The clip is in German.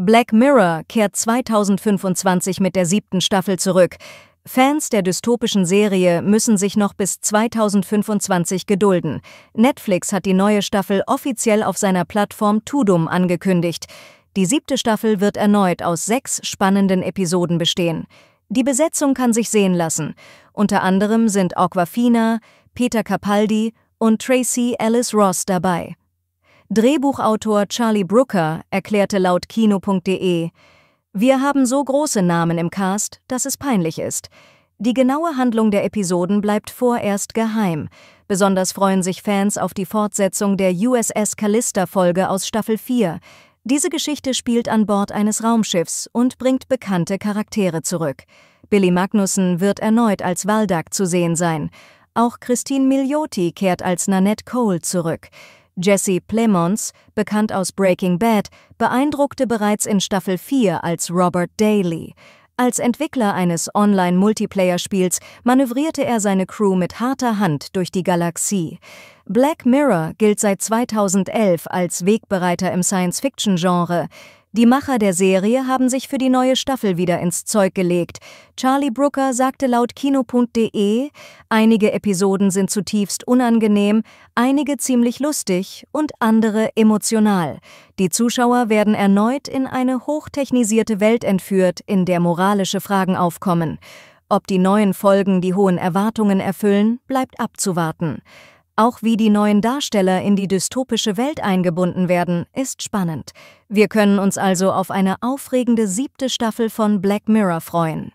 Black Mirror kehrt 2025 mit der siebten Staffel zurück. Fans der dystopischen Serie müssen sich noch bis 2025 gedulden. Netflix hat die neue Staffel offiziell auf seiner Plattform Tudum angekündigt. Die siebte Staffel wird erneut aus sechs spannenden Episoden bestehen. Die Besetzung kann sich sehen lassen. Unter anderem sind Aquafina, Peter Capaldi und Tracy Ellis Ross dabei. Drehbuchautor Charlie Brooker erklärte laut kino.de, wir haben so große Namen im Cast, dass es peinlich ist. Die genaue Handlung der Episoden bleibt vorerst geheim. Besonders freuen sich Fans auf die Fortsetzung der USS callista folge aus Staffel 4. Diese Geschichte spielt an Bord eines Raumschiffs und bringt bekannte Charaktere zurück. Billy Magnussen wird erneut als Waldak zu sehen sein. Auch Christine Milioti kehrt als Nanette Cole zurück. Jesse Plemons, bekannt aus Breaking Bad, beeindruckte bereits in Staffel 4 als Robert Daly. Als Entwickler eines Online-Multiplayer-Spiels manövrierte er seine Crew mit harter Hand durch die Galaxie. Black Mirror gilt seit 2011 als Wegbereiter im Science-Fiction-Genre. Die Macher der Serie haben sich für die neue Staffel wieder ins Zeug gelegt. Charlie Brooker sagte laut kino.de, einige Episoden sind zutiefst unangenehm, einige ziemlich lustig und andere emotional. Die Zuschauer werden erneut in eine hochtechnisierte Welt entführt, in der moralische Fragen aufkommen. Ob die neuen Folgen die hohen Erwartungen erfüllen, bleibt abzuwarten. Auch wie die neuen Darsteller in die dystopische Welt eingebunden werden, ist spannend. Wir können uns also auf eine aufregende siebte Staffel von Black Mirror freuen.